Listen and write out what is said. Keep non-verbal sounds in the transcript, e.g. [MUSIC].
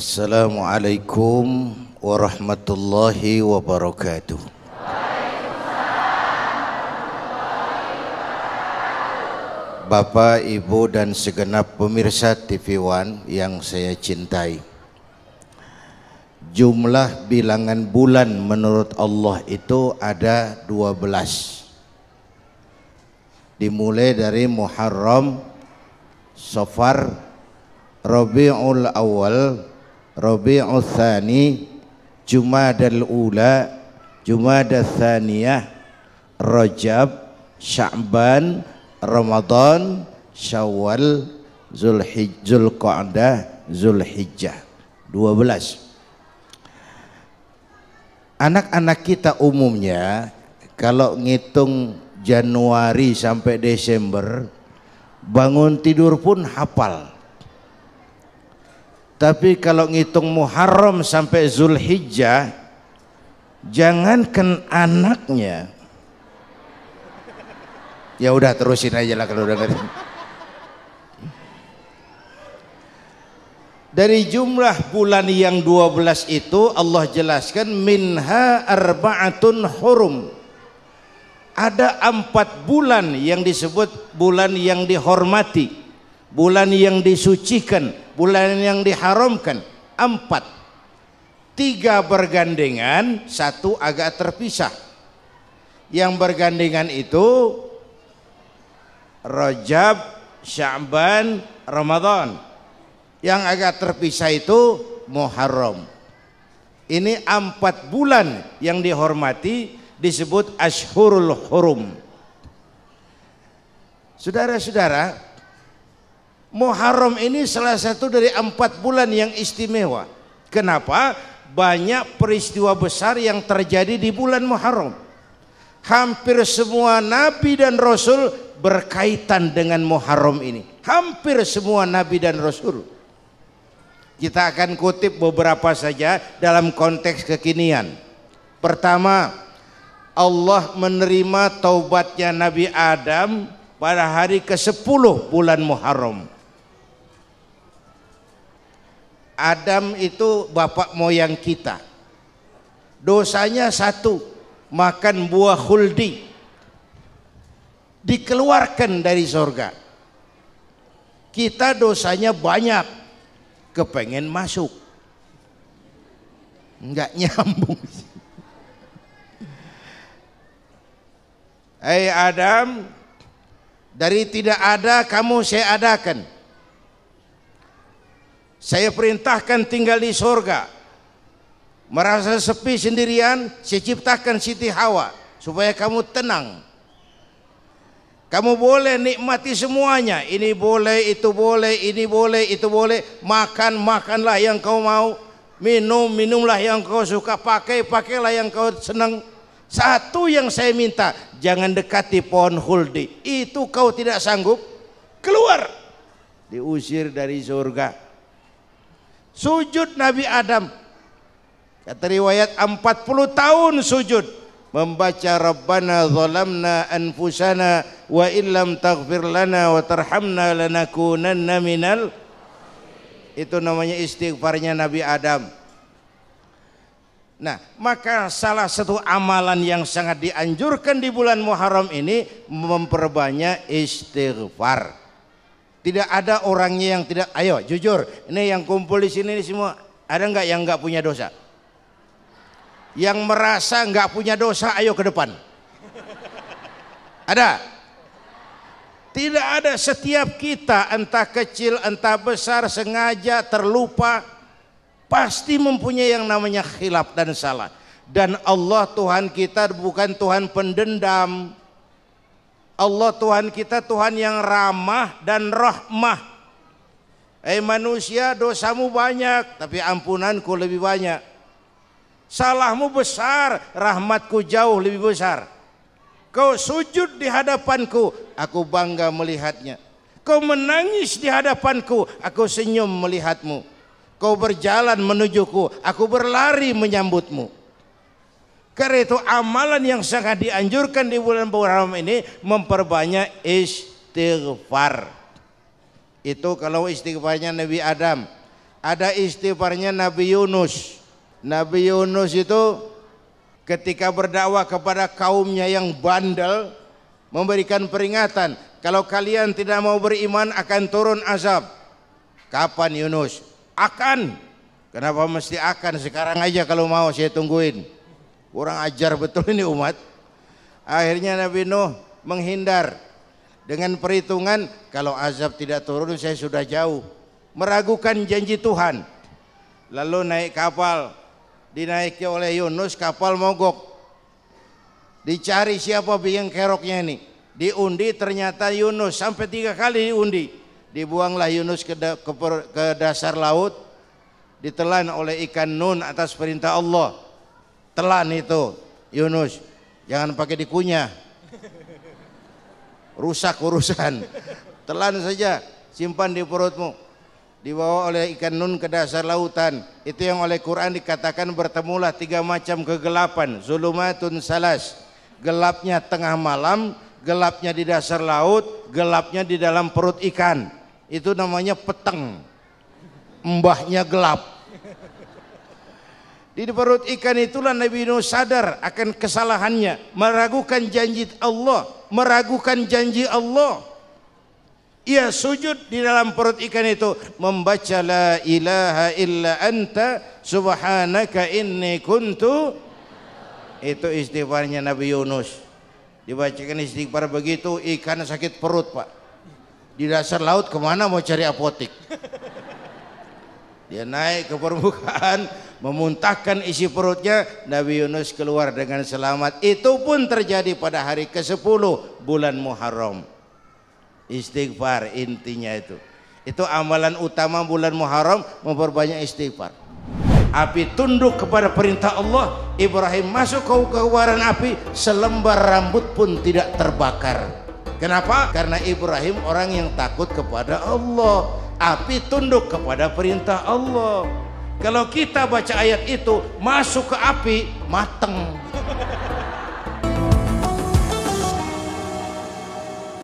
Assalamualaikum warahmatullahi wabarakatuh. Bapak, Ibu, dan segenap pemirsa TV One yang saya cintai. Jumlah bilangan bulan menurut Allah itu ada 12. Dimulai dari Muharram, Safar, Rabiul Awal, Rabi'ul Thani Jumadal Ula Jumadal Thaniyah Rajab Sya'ban Ramadan Syawal Zulhij, Zulqa'dah Zulhijjah 12 Anak-anak kita umumnya kalau ngitung Januari sampai Desember bangun tidur pun hafal tapi kalau ngitung Muharram sampai Zulhijjah, jangankan anaknya. Ya udah terusin aja lah kalau udah ngerti. Dari jumlah bulan yang 12 itu Allah jelaskan minha arbaatun hurum. Ada empat bulan yang disebut bulan yang dihormati, bulan yang disucikan, bulan yang diharamkan empat tiga bergandengan satu agak terpisah yang bergandengan itu rojab, Sya'ban, Ramadan. Yang agak terpisah itu Muharram. Ini empat bulan yang dihormati disebut Ashurul Hurum. Saudara-saudara, Muharram ini salah satu dari empat bulan yang istimewa. Kenapa? Banyak peristiwa besar yang terjadi di bulan Muharram. Hampir semua nabi dan rasul berkaitan dengan Muharram ini. Hampir semua nabi dan rasul. Kita akan kutip beberapa saja dalam konteks kekinian. Pertama, Allah menerima taubatnya Nabi Adam pada hari ke-10 bulan Muharram. Adam itu bapak moyang kita. Dosanya satu, makan buah khuldi Dikeluarkan dari sorga. Kita dosanya banyak, kepengen masuk. Enggak nyambung. [LAUGHS] Hei Adam, dari tidak ada kamu saya adakan. Saya perintahkan tinggal di sorga. Merasa sepi sendirian, saya ciptakan Siti Hawa supaya kamu tenang. Kamu boleh nikmati semuanya. Ini boleh, itu boleh, ini boleh, itu boleh. Makan, makanlah yang kau mau. Minum, minumlah yang kau suka. Pakai, pakailah yang kau senang. Satu yang saya minta, jangan dekati pohon huldi. Itu kau tidak sanggup, keluar. Diusir dari surga. Sujud Nabi Adam. Kata riwayat 40 tahun sujud membaca Rabbana zalamna anfusana wa illam taghfir lana wa tarhamna lanakunanna minal itu namanya istighfarnya Nabi Adam. Nah, maka salah satu amalan yang sangat dianjurkan di bulan Muharram ini memperbanyak istighfar. Tidak ada orangnya yang tidak ayo jujur, ini yang kumpul di sini ini semua ada nggak yang nggak punya dosa? Yang merasa nggak punya dosa ayo ke depan. Ada? Tidak ada setiap kita entah kecil entah besar sengaja terlupa pasti mempunyai yang namanya khilaf dan salah. Dan Allah Tuhan kita bukan Tuhan pendendam. Allah Tuhan kita Tuhan yang ramah dan rahmah. Eh manusia dosamu banyak tapi ampunanku lebih banyak. Salahmu besar, rahmatku jauh lebih besar. Kau sujud di hadapanku, aku bangga melihatnya. Kau menangis di hadapanku, aku senyum melihatmu. Kau berjalan menujuku, aku berlari menyambutmu. Karena itu amalan yang sangat dianjurkan di bulan Muharram ini memperbanyak istighfar. Itu kalau istighfarnya Nabi Adam. Ada istighfarnya Nabi Yunus. Nabi Yunus itu ketika berdakwah kepada kaumnya yang bandel memberikan peringatan, kalau kalian tidak mau beriman akan turun azab. Kapan Yunus? Akan. Kenapa mesti akan sekarang aja kalau mau saya tungguin. Kurang ajar betul ini umat. Akhirnya Nabi Nuh menghindar dengan perhitungan kalau azab tidak turun saya sudah jauh. Meragukan janji Tuhan. Lalu naik kapal, dinaiki oleh Yunus kapal mogok. Dicari siapa biang keroknya ini. Diundi ternyata Yunus sampai tiga kali diundi. Dibuanglah Yunus ke, da ke, ke dasar laut ditelan oleh ikan nun atas perintah Allah Telan itu Yunus. Jangan pakai dikunyah. Rusak urusan. Telan saja, simpan di perutmu. Dibawa oleh ikan nun ke dasar lautan. Itu yang oleh Quran dikatakan bertemulah tiga macam kegelapan. Zulumatun salas. Gelapnya tengah malam, gelapnya di dasar laut, gelapnya di dalam perut ikan. Itu namanya peteng. Mbahnya gelap. Di perut ikan itulah Nabi Nuh sadar akan kesalahannya, meragukan janji Allah, meragukan janji Allah. Ia sujud di dalam perut ikan itu membaca la ilaha illa anta subhanaka inni kuntu itu istighfarnya Nabi Yunus. Dibacakan istighfar begitu ikan sakit perut, Pak. Di dasar laut kemana mau cari apotik? Dia naik ke permukaan memuntahkan isi perutnya Nabi Yunus keluar dengan selamat itu pun terjadi pada hari ke-10 bulan Muharram istighfar intinya itu itu amalan utama bulan Muharram memperbanyak istighfar api tunduk kepada perintah Allah Ibrahim masuk ke kewaran api selembar rambut pun tidak terbakar kenapa? karena Ibrahim orang yang takut kepada Allah api tunduk kepada perintah Allah kalau kita baca ayat itu masuk ke api mateng.